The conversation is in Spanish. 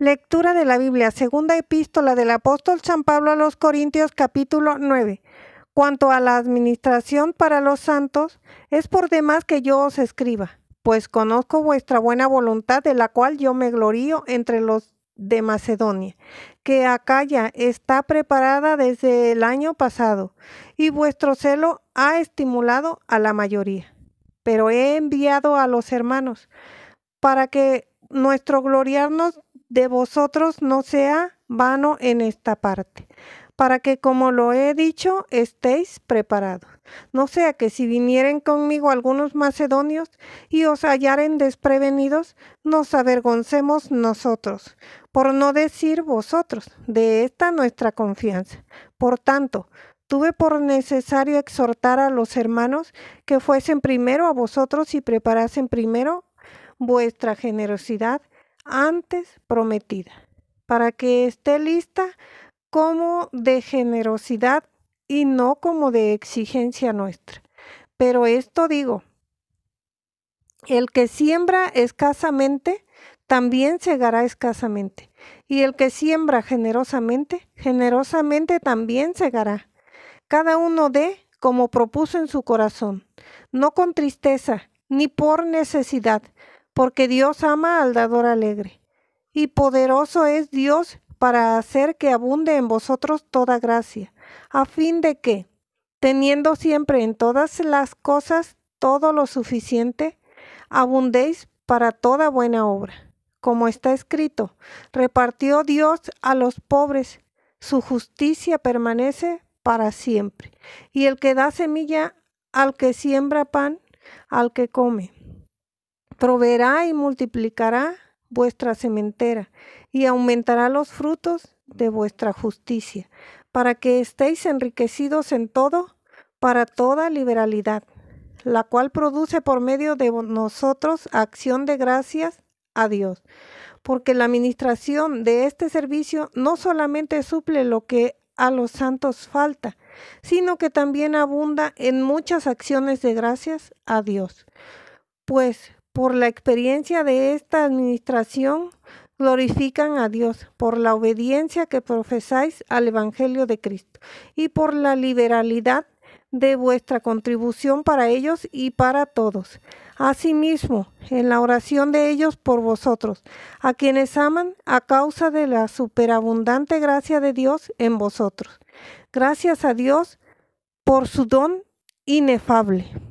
Lectura de la Biblia, segunda epístola del apóstol San Pablo a los Corintios capítulo 9. Cuanto a la administración para los santos, es por demás que yo os escriba, pues conozco vuestra buena voluntad, de la cual yo me glorío entre los de Macedonia, que ya está preparada desde el año pasado, y vuestro celo ha estimulado a la mayoría. Pero he enviado a los hermanos para que nuestro gloriarnos de vosotros no sea vano en esta parte, para que como lo he dicho, estéis preparados. No sea que si vinieren conmigo algunos macedonios y os hallaren desprevenidos, nos avergoncemos nosotros, por no decir vosotros, de esta nuestra confianza. Por tanto, tuve por necesario exhortar a los hermanos que fuesen primero a vosotros y preparasen primero vuestra generosidad antes prometida, para que esté lista como de generosidad y no como de exigencia nuestra. Pero esto digo, el que siembra escasamente, también segará escasamente. Y el que siembra generosamente, generosamente también segará. Cada uno dé como propuso en su corazón, no con tristeza, ni por necesidad, porque Dios ama al dador alegre, y poderoso es Dios para hacer que abunde en vosotros toda gracia, a fin de que, teniendo siempre en todas las cosas todo lo suficiente, abundéis para toda buena obra. Como está escrito, repartió Dios a los pobres, su justicia permanece para siempre. Y el que da semilla al que siembra pan, al que come proveerá y multiplicará vuestra sementera y aumentará los frutos de vuestra justicia, para que estéis enriquecidos en todo, para toda liberalidad, la cual produce por medio de nosotros acción de gracias a Dios, porque la administración de este servicio no solamente suple lo que a los santos falta, sino que también abunda en muchas acciones de gracias a Dios. Pues por la experiencia de esta administración, glorifican a Dios por la obediencia que profesáis al Evangelio de Cristo y por la liberalidad de vuestra contribución para ellos y para todos. Asimismo, en la oración de ellos por vosotros, a quienes aman a causa de la superabundante gracia de Dios en vosotros. Gracias a Dios por su don inefable.